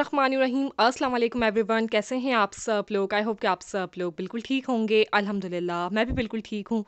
बिस्मिल्लाहिर्रहमानिर्रहीम अस्सलाम वालेकुम एवरीवन कैसे हैं आप सब लोग आई होप कि आप सब लोग बिल्कुल ठीक होंगे अल्हम्दुलिल्लाह मैं भी बिल्कुल ठीक हूँ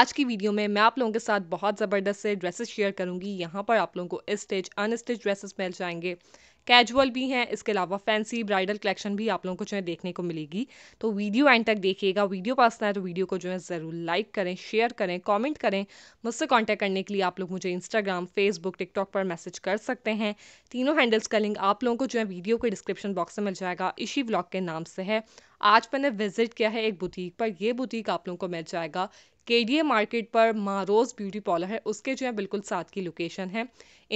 आज की वीडियो में मैं आप लोगों के साथ बहुत ज़बरदस्त से ड्रेसेस शेयर करूँगी यहाँ पर आप लोगों को स्टिच अनस्टिच ड्रेसेस मिल जाएंगे कैजुअल भी हैं इसके अलावा फैंसी ब्राइडल कलेक्शन भी आप लोगों को जो है देखने को मिलेगी तो वीडियो एंड तक देखिएगा वीडियो पसंद है तो वीडियो को जो है ज़रूर लाइक करें शेयर करें कॉमेंट करें मुझसे कॉन्टैक्ट करने के लिए आप लोग मुझे इंस्टाग्राम फेसबुक टिकटॉक पर मैसेज कर सकते हैं तीनों हैंडल्स का लिंक आप लोगों को जो है वीडियो के डिस्क्रिप्शन बॉक्स में मिल जाएगा इसी ब्लॉग के नाम से है आज मैंने विजिट किया है एक बुटीक पर यह बुटीक आप लोगों को मिल जाएगा के डी ए मार्केट पर महारोज ब्यूटी पार्लर है उसके जो है बिल्कुल साथ की लोकेशन है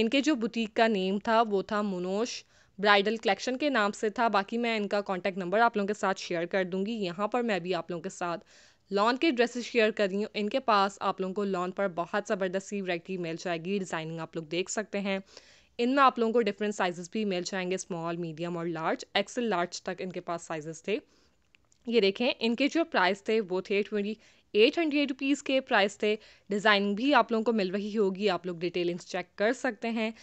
इनके जो बुटीक का नेम था वो था मुनोश ब्राइडल कलेक्शन के नाम से था बाकी मैं इनका कॉन्टैक्ट नंबर आप लोगों के साथ शेयर कर दूंगी यहाँ पर मैं भी आप लोगों के साथ लॉन के ड्रेसेस शेयर कर रही हूँ इनके पास आप लोगों को लॉन पर बहुत ज़बरदस्ती सी वरायटी मिल जाएगी डिज़ाइनिंग आप लोग देख सकते हैं इनमें आप लोगों को डिफरेंट साइजेस भी मिल जाएंगे स्मॉल मीडियम और लार्ज एक्सेल लार्ज तक इनके पास साइजेस थे ये देखें इनके जो प्राइस थे वो थे ट्वेंटी एट हंड्रेड रुपीज़ के प्राइस थे डिज़ाइनिंग भी आप लोगों को मिल रही होगी आप लोग डिटेलिंग्स चेक कर सकते हैं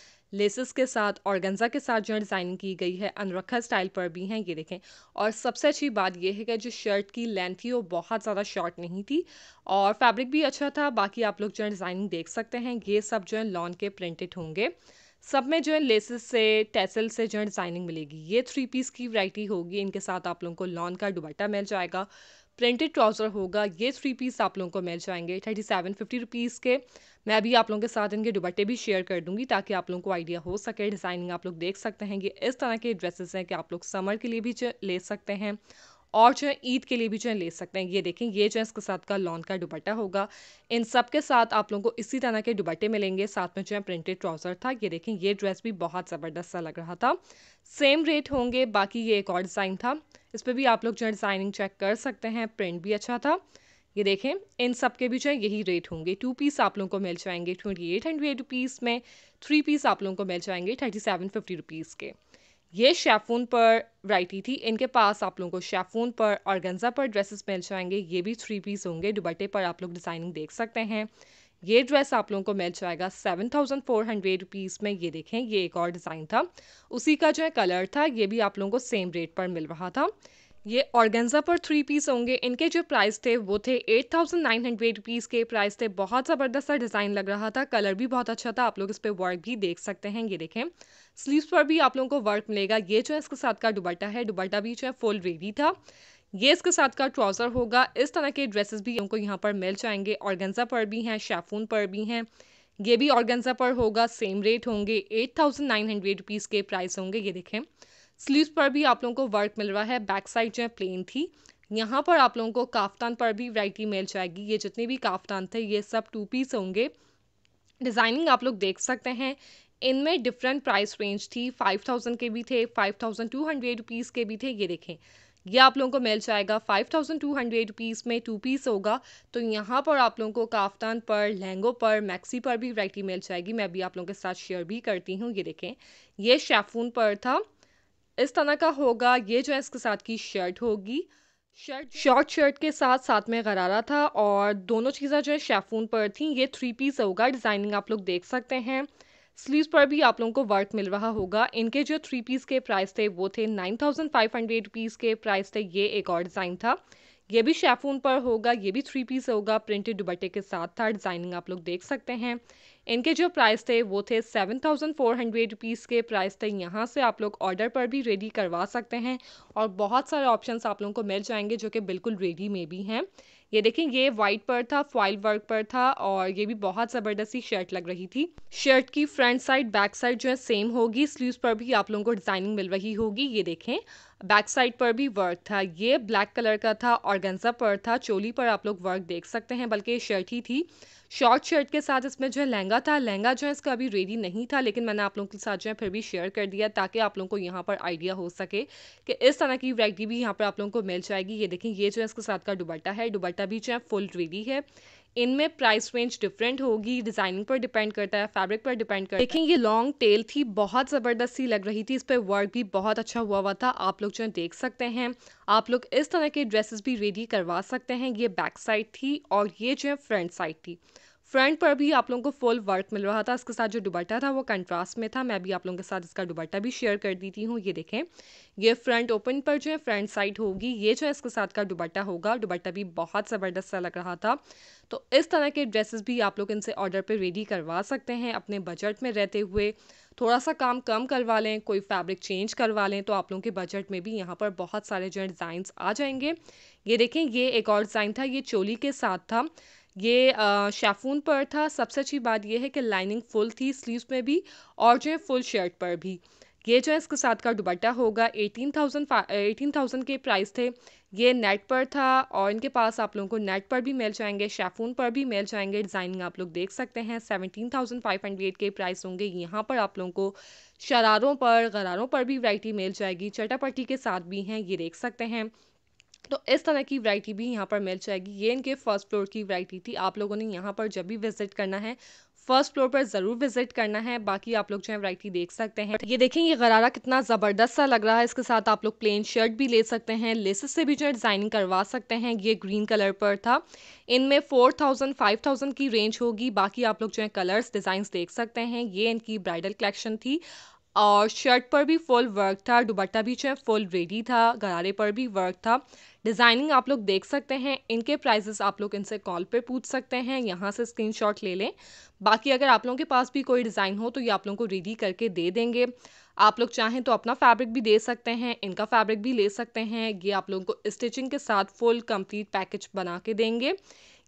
लेसेस के साथ और गंजा के साथ जो डिज़ाइनिंग की गई है अनरखा स्टाइल पर भी हैं ये देखें और सबसे अच्छी बात यह है कि जो शर्ट की लेंथ थी वो बहुत ज़्यादा शॉर्ट नहीं थी और फैब्रिक भी अच्छा था बाकी आप लोग जो है डिज़ाइनिंग देख सकते हैं ये सब जो है लॉन के प्रिंटेड होंगे सब में जो है लेसेस से टैसल से जो है डिज़ाइनिंग मिलेगी ये थ्री पीस की वैरायटी होगी इनके साथ आप लोगों को लॉन का दुबट्टा मिल जाएगा प्रिंटेड ट्राउज़र होगा ये थ्री पीस आप लोगों को मिल जाएंगे थर्टी सेवन फिफ्टी रुपीज़ के मैं भी आप लोगों के साथ इनके दुबट्टे भी शेयर कर दूंगी ताकि आप लोगों को आइडिया हो सके डिज़ाइनिंग आप लोग देख सकते हैं ये इस तरह के ड्रेसेस हैं कि आप लोग समर के लिए भी ले सकते हैं और जो है ईद के लिए भी जो है ले सकते हैं ये देखें ये जो है इसके साथ का लॉन का दुपट्टा होगा इन सब के साथ आप लोगों को इसी तरह के दुपट्टे मिलेंगे साथ में जो है प्रिंटेड ट्राउज़र था ये देखें ये ड्रेस भी बहुत ज़बरदस्त सा लग रहा था सेम रेट होंगे बाकी ये एक और डिज़ाइन था इस पर भी आप लोग जो है डिज़ाइनिंग चेक कर सकते हैं प्रिंट भी अच्छा था ये देखें इन सब के भी जो है यही रेट होंगे टू पीस आप लोगों को मिल जाएंगे ट्वेंटी एट हंड्रेड रुपीज़ में थ्री पीस आप लोगों को मिल जाएंगे थर्टी सेवन फिफ्टी रुपीज़ के ये शेफून पर वैरायटी थी इनके पास आप लोगों को शेफून पर और गंजा पर ड्रेसेस मिल जाएंगे ये भी थ्री पीस होंगे दुबट्टे पर आप लोग डिज़ाइनिंग देख सकते हैं ये ड्रेस आप लोगों को मिल जाएगा seven thousand four hundred rupees में ये देखें ये एक और डिज़ाइन था उसी का जो है कलर था ये भी आप लोगों को सेम रेट पर मिल रहा था ये ऑर्गेंजा पर थ्री पीस होंगे इनके जो प्राइस थे वो थे eight thousand nine hundred rupees के प्राइस थे बहुत ज़बरदस्त सा डिज़ाइन लग रहा था कलर भी बहुत अच्छा था आप लोग इस पर वर्क भी देख सकते हैं ये देखें स्लीव्स पर भी आप लोगों को वर्क मिलेगा ये जो है इसके साथ का दुबट्टा है दुबट्टा भी जो है फुल रेडी था ये इसके साथ का ट्राउज़र होगा इस तरह के ड्रेसेस भी उनको यहाँ पर मिल जाएंगे ऑर्गेंजा पर भी हैं शैफून पर भी हैं ये भी ऑर्गेंजा पर होगा सेम रेट होंगे eight thousand nine hundred rupees के प्राइस होंगे ये देखें स्लीव्स पर भी आप लोगों को वर्क मिल रहा है बैक साइड जो है प्लेन थी यहाँ पर आप लोगों को काफ्तान पर भी वैरायटी मिल जाएगी ये जितने भी काफ्तान थे ये सब टू पीस होंगे डिज़ाइनिंग आप लोग देख सकते हैं इनमें डिफरेंट प्राइस रेंज थी फाइव थाउजेंड के भी थे five thousand two hundred rupees के भी थे ये देखें ये आप लोगों को मिल जाएगा five thousand two hundred rupees में टू पीस होगा तो यहाँ पर आप लोगों को काफ्तान पर लहंगों पर मैक्सी पर भी वैरायटी मिल जाएगी मैं अभी आप लोगों के साथ शेयर भी करती हूँ ये देखें ये शेफून पर था इस तरह का होगा ये जो है इसके साथ की शर्ट होगी शर्ट शॉर्ट शर्ट के साथ साथ में गरारा था और दोनों चीज़ें जो है शेफून पर थी ये थ्री पीस होगा डिज़ाइनिंग आप लोग देख सकते हैं स्लीव्स पर भी आप लोगों को वर्क मिल रहा होगा इनके जो थ्री पीस के प्राइस थे वो थे nine thousand five hundred rupees के प्राइस थे ये एक और डिज़ाइन था ये भी शेफून पर होगा ये भी थ्री पीस होगा प्रिंटेड दुबट्टे के साथ था डिज़ाइनिंग आप लोग देख सकते हैं इनके जो प्राइस थे वो थे seven thousand four hundred rupees के प्राइस थे यहाँ से आप लोग ऑर्डर पर भी रेडी करवा सकते हैं और बहुत सारे ऑप्शंस आप लोगों को मिल जाएंगे जो कि बिल्कुल रेडी में भी हैं ये देखें ये वाइट पर था फॉइल वर्क पर था और ये भी बहुत ज़बरदस्ती शर्ट लग रही थी शर्ट की फ्रंट साइड बैक साइड जो है सेम होगी स्लीव्स पर भी आप लोगों को डिज़ाइनिंग मिल रही होगी ये देखें बैक साइड पर भी वर्क था ये ब्लैक कलर का था गंजा पर था चोली पर आप लोग वर्क देख सकते हैं बल्कि शर्ट ही थी शॉर्ट शर्ट के साथ इसमें जो है लहंगा था लहंगा जो है इसका अभी रेडी नहीं था लेकिन मैंने आप लोगों के साथ जो है फिर भी शेयर कर दिया ताकि आप लोगों को यहाँ पर आइडिया हो सके कि इस तरह की वरायटी भी यहाँ पर आप लोगों को मिल जाएगी ये देखें ये जो है इसके साथ का दुबट्टा है दुबट्टा भी जो है फुल रेडी है इनमें प्राइस रेंज डिफरेंट होगी डिज़ाइनिंग पर डिपेंड करता है फैब्रिक पर डिपेंड करता है देखिए ये लॉन्ग टेल थी बहुत ज़बरदस्त सी लग रही थी इस पर वर्क भी बहुत अच्छा हुआ हुआ था आप लोग जो देख सकते हैं आप लोग इस तरह के ड्रेसेस भी रेडी करवा सकते हैं ये बैक साइड थी और ये जो है फ्रंट साइड थी फ्रंट पर भी आप लोगों को फुल वर्क मिल रहा था इसके साथ जो दुबट्टा था वो कंट्रास्ट में था मैं भी आप लोगों के साथ इसका दुबट्टा भी शेयर कर देती हूँ ये देखें ये फ्रंट ओपन पर जो है फ्रंट साइड होगी ये जो है इसके साथ का दुबट्टा होगा दुबट्टा भी बहुत ज़बरदस्त सा लग रहा था तो इस तरह के ड्रेसेस भी आप लोग इनसे ऑर्डर पर रेडी करवा सकते हैं अपने बजट में रहते हुए थोड़ा सा काम कम करवा लें कोई फैब्रिक चेंज करवा लें तो आप लोगों के बजट में भी यहाँ पर बहुत सारे जो डिज़ाइंस आ जाएंगे ये देखें ये एक और डिज़ाइन था ये चोली के साथ था ये शेफून पर था सबसे अच्छी बात यह है कि लाइनिंग फुल थी स्लीव्स में भी और जो है फुल शर्ट पर भी ये जो है इसके साथ का दुबट्टा होगा एटीन थाउजेंड एटीन थाउजेंड के प्राइस थे ये नेट पर था और इनके पास आप लोगों को नेट पर भी मिल जाएंगे शेफून पर भी मिल जाएंगे डिज़ाइनिंग आप लोग देख सकते हैं सेवनटीन थाउजेंड फाइव हंड्रेड के प्राइस होंगे यहाँ पर आप लोगों को शरारों पर गरारों पर भी वैरायटी मिल जाएगी चटापटी के साथ भी हैं ये देख सकते हैं तो इस तरह की वैरायटी भी यहाँ पर मिल जाएगी ये इनके फर्स्ट फ्लोर की वैरायटी थी आप लोगों ने यहाँ पर जब भी विजिट करना है फर्स्ट फ्लोर पर ज़रूर विजिट करना है बाकी आप लोग जो है वैरायटी देख सकते हैं ये देखें ये गरारा कितना ज़बरदस्त सा लग रहा है इसके साथ आप लोग प्लेन शर्ट भी ले सकते हैं लेसेस से भी जो है डिज़ाइनिंग करवा सकते हैं ये ग्रीन कलर पर था इनमें फोर थाउजेंड फाइव थाउजेंड की रेंज होगी बाकी आप लोग जो है कलर्स डिजाइन देख सकते हैं ये इनकी ब्राइडल कलेक्शन थी और शर्ट पर भी फुल वर्क था दुबट्टा भी जो है फुल रेडी था गरारे पर भी वर्क था डिज़ाइनिंग आप लोग देख सकते हैं इनके प्राइजेस आप लोग इनसे कॉल पे पूछ सकते हैं यहाँ से स्क्रीनशॉट ले लें बाकी अगर आप लोगों के पास भी कोई डिज़ाइन हो तो ये आप लोगों को रेडी करके दे देंगे आप लोग चाहें तो अपना फैब्रिक भी दे सकते हैं इनका फैब्रिक भी ले सकते हैं ये आप लोगों को स्टिचिंग के साथ फुल कंप्लीट पैकेज बना के देंगे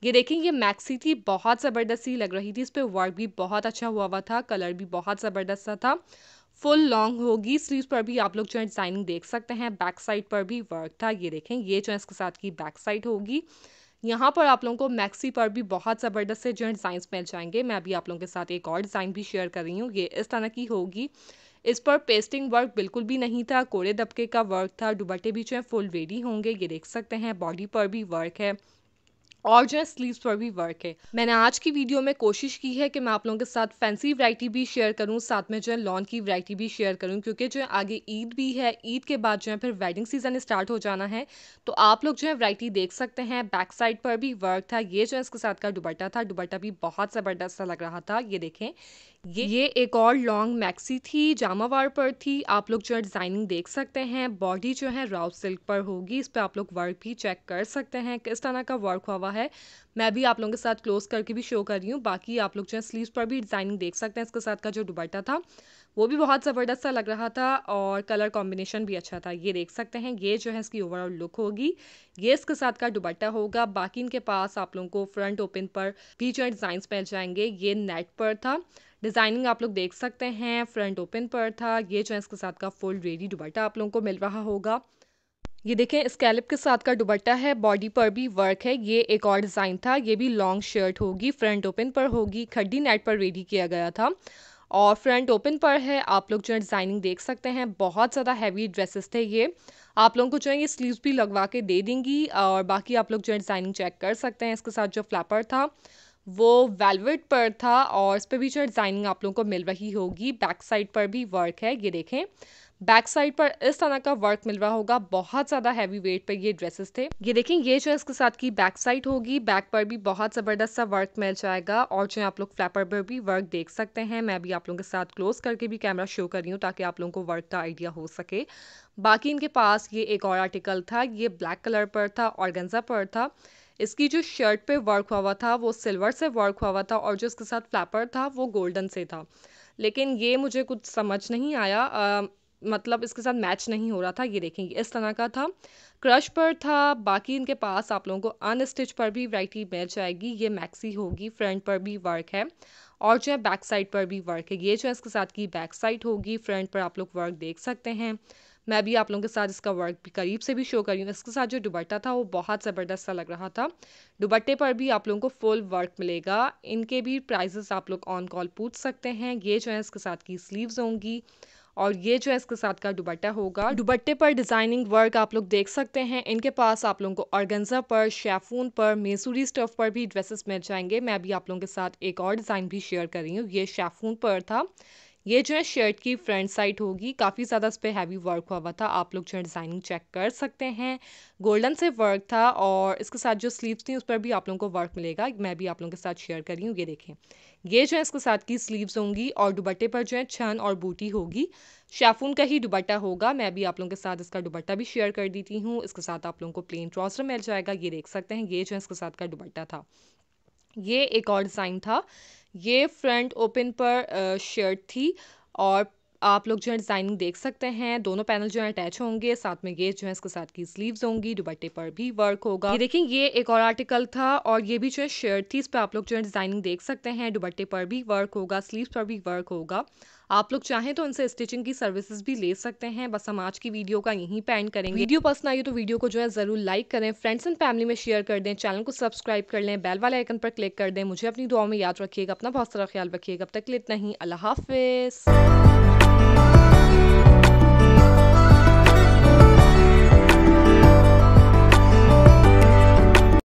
ये देखें ये मैक्सी थी बहुत ज़बरदस्ती लग रही थी इस पर वर्क भी बहुत अच्छा हुआ हुआ था कलर भी बहुत ज़बरदस्त था फुल लॉन्ग होगी स्लीव्स पर भी आप लोग जो है डिज़ाइनिंग देख सकते हैं बैक साइड पर भी वर्क था ये देखें ये जो है इसके साथ की बैक साइड होगी यहाँ पर आप लोगों को मैक्सी पर भी बहुत ज़बरदस्त से जो है डिज़ाइंस मिल जाएंगे मैं अभी आप लोगों के साथ एक और डिज़ाइन भी शेयर कर रही हूँ ये इस तरह की होगी इस पर पेस्टिंग वर्क बिल्कुल भी नहीं था कोड़े दबके का वर्क था दुबट्टे भी जो है फुल रेडी होंगे ये देख सकते हैं बॉडी पर भी वर्क है और जो है स्लीव पर भी वर्क है मैंने आज की वीडियो में कोशिश की है कि मैं आप लोगों के साथ फैंसी वरायटी भी शेयर करूं साथ में जो है लॉन की वरायटी भी शेयर करूं क्योंकि जो है आगे ईद भी है ईद के बाद जो है फिर वेडिंग सीजन स्टार्ट हो जाना है तो आप लोग जो है वरायटी देख सकते हैं बैक साइड पर भी वर्क था ये जो है इसके साथ का दुबट्टा था दुबट्टा भी बहुत ज़बरदस्त लग रहा था ये देखें ये ये एक और लॉन्ग मैक्सी थी जामावार पर थी आप लोग जो है डिज़ाइनिंग देख सकते हैं बॉडी जो है राउ सिल्क पर होगी इस पर आप लोग वर्क भी चेक कर सकते हैं किस तरह का वर्क हुआ हुआ है मैं भी आप लोगों के साथ क्लोज करके भी शो कर रही हूँ बाकी आप लोग जो है स्लीव पर भी डिज़ाइनिंग देख सकते हैं इसके साथ का जो दुबट्टा था वो भी बहुत ज़बरदस्त सा लग रहा था और कलर कॉम्बिनेशन भी अच्छा था ये देख सकते हैं ये जो है इसकी ओवरऑल लुक होगी ये इसके साथ का दुबट्टा होगा बाकी इनके पास आप लोगों को फ्रंट ओपन पर भी जो है डिजाइन मिल जाएंगे ये नेट पर था डिज़ाइनिंग आप लोग देख सकते हैं फ्रंट ओपन पर था ये जो है इसके साथ का फुल रेडी दुबट्टा आप लोगों को मिल रहा होगा ये देखें स्कैलप के साथ का दुबट्टा है बॉडी पर भी वर्क है ये एक और डिज़ाइन था ये भी लॉन्ग शर्ट होगी फ्रंट ओपन पर होगी खड्डी नेट पर रेडी किया गया था और फ्रंट ओपन पर है आप लोग जो है डिज़ाइनिंग देख सकते हैं बहुत ज़्यादा हैवी ड्रेसेस थे ये आप लोगों को जो है ये स्लीव्स भी लगवा के दे देंगी और बाकी आप लोग जो है डिज़ाइनिंग चेक कर सकते हैं इसके साथ जो फ्लैपर था वो वेलवेट पर था और इस पर भी जो डिज़ाइनिंग आप लोगों को मिल रही होगी बैक साइड पर भी वर्क है ये देखें बैक साइड पर इस तरह का वर्क मिल रहा होगा बहुत ज़्यादा हैवी वेट पर ये ड्रेसेस थे ये देखें ये जो है इसके साथ की बैक साइड होगी बैक पर भी बहुत ज़बरदस्त सा वर्क मिल जाएगा और जो आप लोग फ्लैपर पर भी वर्क देख सकते हैं मैं भी आप लोगों के साथ क्लोज करके भी कैमरा शो कर रही हूँ ताकि आप लोगों को वर्क का आइडिया हो सके बाकी इनके पास ये एक और आर्टिकल था ये ब्लैक कलर पर था और पर था इसकी जो शर्ट पे वर्क हुआ हुआ था वो सिल्वर से वर्क हुआ हुआ था और जो इसके साथ फ्लैपर था वो गोल्डन से था लेकिन ये मुझे कुछ समझ नहीं आया आ, मतलब इसके साथ मैच नहीं हो रहा था ये देखेंगे इस तरह का था क्रश पर था बाकी इनके पास आप लोगों को अन स्टिच पर भी वैरायटी मिल जाएगी ये मैक्सी होगी फ्रंट पर भी वर्क है और जो है बैक साइड पर भी वर्क है ये जो है इसके साथ की बैक साइड होगी फ्रंट पर आप लोग वर्क देख सकते हैं मैं भी आप लोगों के साथ इसका वर्क भी करीब से भी शो करी हूँ इसके साथ जो दुबट्टा था वो बहुत ज़बरदस्त सा लग रहा था दुबट्टे पर भी आप लोगों को फुल वर्क मिलेगा इनके भी प्राइजेस आप लोग ऑन कॉल पूछ सकते हैं ये जो है इसके साथ की स्लीव्स होंगी और ये जो है इसके साथ का दुबट्टा होगा दुबट्टे पर डिज़ाइनिंग वर्क आप लोग देख सकते हैं इनके पास आप लोगों को ऑर्गेंजा पर शेफून पर मेसूरी स्टफ पर भी ड्रेसेस मिल जाएंगे मैं भी आप लोगों के साथ एक और डिज़ाइन भी शेयर कर रही हूँ ये शेफून पर था ये जो है शर्ट की फ्रंट साइड होगी काफ़ी ज़्यादा इस पर हैवी वर्क हुआ हुआ था आप लोग जो है डिज़ाइनिंग चेक कर सकते हैं गोल्डन से वर्क था और इसके साथ जो स्लीव्स थी उस पर भी आप लोगों को वर्क मिलेगा मैं भी आप लोगों के साथ शेयर कर रही हूँ ये देखें ये जो है इसके साथ की स्लीव्स होंगी और दुबट्टे पर जो है छन और बूटी होगी शैफून का ही दुबट्टा होगा मैं भी आप लोगों के साथ इसका दुबट्टा भी शेयर कर देती हूँ इसके साथ आप लोगों को प्लेन ट्रॉसर मिल जाएगा ये देख सकते हैं ये जो है इसके साथ का दुबट्टा था ये एक और डिज़ाइन था ये फ्रंट ओपन पर शर्ट थी और आप लोग जो है डिज़ाइनिंग देख सकते हैं दोनों पैनल जो है अटैच होंगे साथ में ये जो है इसके साथ की स्लीव्स होंगी दुबट्टे पर भी वर्क होगा ये देखें ये एक और आर्टिकल था और ये भी जो है शर्ट थी इस पर आप लोग जो है डिज़ाइनिंग देख सकते हैं दुबट्टे पर भी वर्क होगा स्लीव्स पर भी वर्क होगा आप लोग चाहें तो उनसे स्टिचिंग की सर्विसेज भी ले सकते हैं बस हम आज की वीडियो का यहीं पे एंड करेंगे वीडियो पसंद आई तो वीडियो को जो है जरूर लाइक करें फ्रेंड्स एंड फैमिली में शेयर कर दें चैनल को सब्सक्राइब कर लें बेल वाले आइकन पर क्लिक कर दें मुझे अपनी दुआ में याद रखिएगा अपना बहुत सारा ख्याल रखिएगा अब तक लेट नहीं अल्लाह हाफिज़